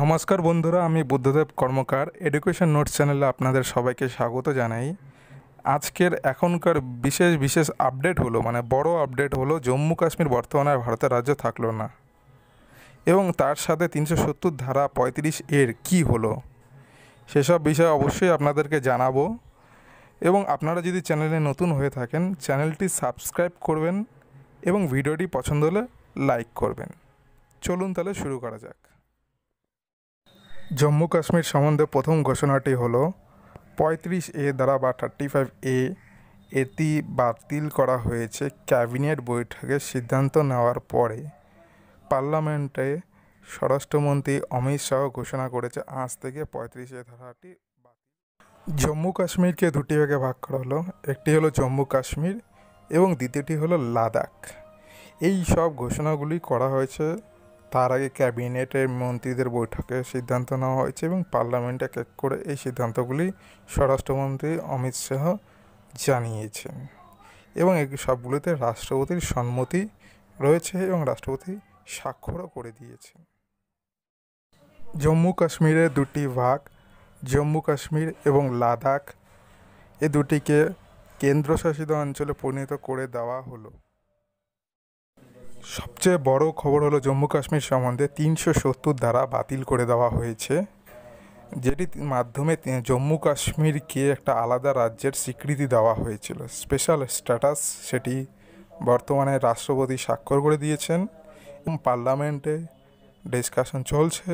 নমস্কার বন্ধুরা আমি বুদ্ধদেব কর্মকার এডুকেশন নোটস চ্যানেলে আপনাদের সবাইকে স্বাগত জানাই আজকের এখনকার বিশেষ বিশেষ আপডেট হলো মানে বড় আপডেট হলো জম্মু কাশ্মীর বর্তমানে ভারতের রাজ্য থাকলো না এবং তার সাথে তিনশো সত্তর ধারা পঁয়ত্রিশ এর কি হলো সেসব বিষয়ে অবশ্যই আপনাদেরকে জানাবো এবং আপনারা যদি চ্যানেলে নতুন হয়ে থাকেন চ্যানেলটি সাবস্ক্রাইব করবেন এবং ভিডিওটি পছন্দ হলে লাইক করবেন চলুন তাহলে শুরু করা যাক জম্মু কাশ্মীর সম্বন্ধে প্রথম ঘোষণাটি হলো পঁয়ত্রিশ এ দ্বারা বা থার্টি ফাইভ এ এটি বাতিল করা হয়েছে ক্যাবিনেট বৈঠকে সিদ্ধান্ত নেওয়ার পরে পার্লামেন্টে স্বরাষ্ট্রমন্ত্রী অমিত শাহ ঘোষণা করেছে আজ থেকে পঁয়ত্রিশ এ ধারাটি জম্মু কাশ্মীরকে দুটি ভাগে ভাগ করা হলো একটি হলো জম্মু কাশ্মীর এবং দ্বিতীয়টি হলো লাদাখ এই সব ঘোষণাগুলি করা হয়েছে তার আগে ক্যাবিনেটের মন্ত্রীদের বৈঠকে সিদ্ধান্ত নেওয়া হয়েছে এবং পার্লামেন্টে এক এক করে এই সিদ্ধান্তগুলি স্বরাষ্ট্রমন্ত্রী অমিত শাহ জানিয়েছেন এবং এই সবগুলোতে রাষ্ট্রপতির সম্মতি রয়েছে এবং রাষ্ট্রপতি স্বাক্ষরও করে দিয়েছেন জম্মু কাশ্মীরের দুটি ভাগ জম্মু কাশ্মীর এবং লাদাখ এ দুটিকে কেন্দ্রশাসিত অঞ্চলে পরিণত করে দেওয়া হলো সবচেয়ে বড় খবর হলো জম্মু কাশ্মীর সম্বন্ধে তিনশো সত্তর ধারা বাতিল করে দেওয়া হয়েছে যেটি মাধ্যমে জম্মু কাশ্মীরকে একটা আলাদা রাজ্যের স্বীকৃতি দেওয়া হয়েছিল স্পেশাল স্ট্যাটাস সেটি বর্তমানে রাষ্ট্রপতি স্বাক্ষর করে দিয়েছেন পার্লামেন্টে ডিসকাশন চলছে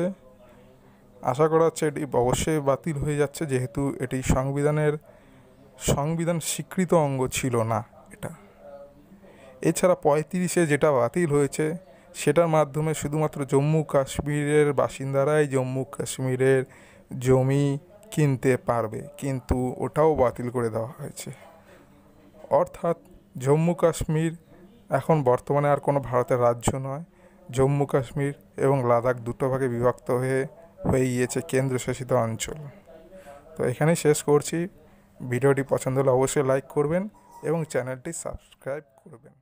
আশা করা হচ্ছে এটি অবশ্যই বাতিল হয়ে যাচ্ছে যেহেতু এটি সংবিধানের সংবিধান স্বীকৃত অঙ্গ ছিল না এছাড়া পঁয়ত্রিশে যেটা বাতিল হয়েছে সেটার মাধ্যমে শুধুমাত্র জম্মু কাশ্মীরের বাসিন্দারাই জম্মু কাশ্মীরের জমি কিনতে পারবে কিন্তু ওটাও বাতিল করে দেওয়া হয়েছে অর্থাৎ জম্মু কাশ্মীর এখন বর্তমানে আর কোনো ভারতের রাজ্য নয় জম্মু কাশ্মীর এবং লাদাখ দুটো ভাগে বিভক্ত হয়ে হয়ে গিয়েছে কেন্দ্রশাসিত অঞ্চল তো এখানেই শেষ করছি ভিডিওটি পছন্দ হলে অবশ্যই লাইক করবেন এবং চ্যানেলটি সাবস্ক্রাইব করবেন